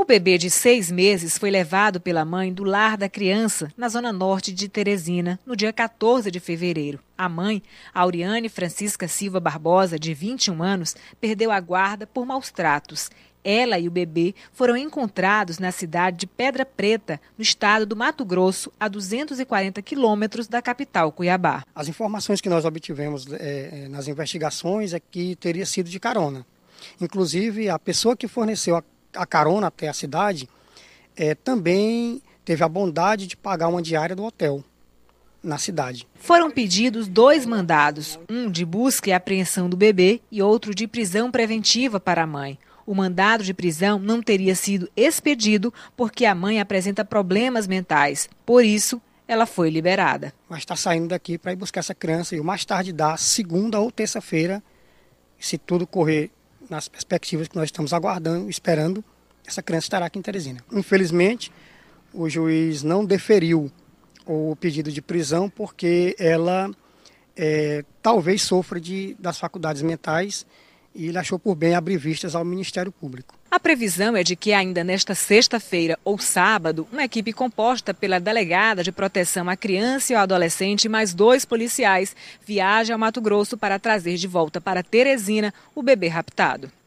O bebê de seis meses foi levado pela mãe do lar da criança, na zona norte de Teresina, no dia 14 de fevereiro. A mãe, Auriane Francisca Silva Barbosa, de 21 anos, perdeu a guarda por maus tratos. Ela e o bebê foram encontrados na cidade de Pedra Preta, no estado do Mato Grosso, a 240 quilômetros da capital, Cuiabá. As informações que nós obtivemos é, nas investigações é que teria sido de carona. Inclusive, a pessoa que forneceu a a carona até a cidade, é, também teve a bondade de pagar uma diária do hotel na cidade. Foram pedidos dois mandados, um de busca e apreensão do bebê e outro de prisão preventiva para a mãe. O mandado de prisão não teria sido expedido porque a mãe apresenta problemas mentais. Por isso, ela foi liberada. Mas está saindo daqui para ir buscar essa criança e o mais tarde da segunda ou terça-feira, se tudo correr nas perspectivas que nós estamos aguardando, esperando, essa criança estará aqui em Teresina. Infelizmente, o juiz não deferiu o pedido de prisão porque ela é, talvez sofra de, das faculdades mentais e ele achou por bem abrir vistas ao Ministério Público. A previsão é de que ainda nesta sexta-feira ou sábado, uma equipe composta pela delegada de proteção à criança e ao adolescente e mais dois policiais viaje ao Mato Grosso para trazer de volta para Teresina o bebê raptado.